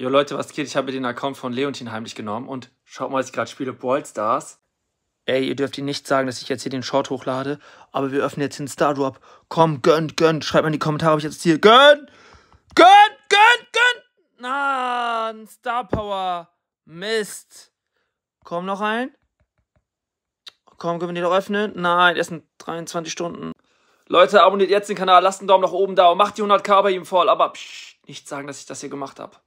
Jo Leute, was geht? Ich habe den Account von Leontin heimlich genommen und schaut mal, was ich gerade spiele, Brawl Stars. Ey, ihr dürft ihn nicht sagen, dass ich jetzt hier den Short hochlade, aber wir öffnen jetzt den Stardrop. Komm, gönnt, gönnt. Schreibt mal in die Kommentare, ob ich jetzt hier gönnt, gönnt, gönnt, gönnt. Na, ein Star Power. Mist. Komm noch ein. Komm, können wir den noch öffnen? Nein, erst in 23 Stunden. Leute, abonniert jetzt den Kanal, lasst einen Daumen nach oben da und macht die 100k bei ihm voll. Aber psch, nicht sagen, dass ich das hier gemacht habe.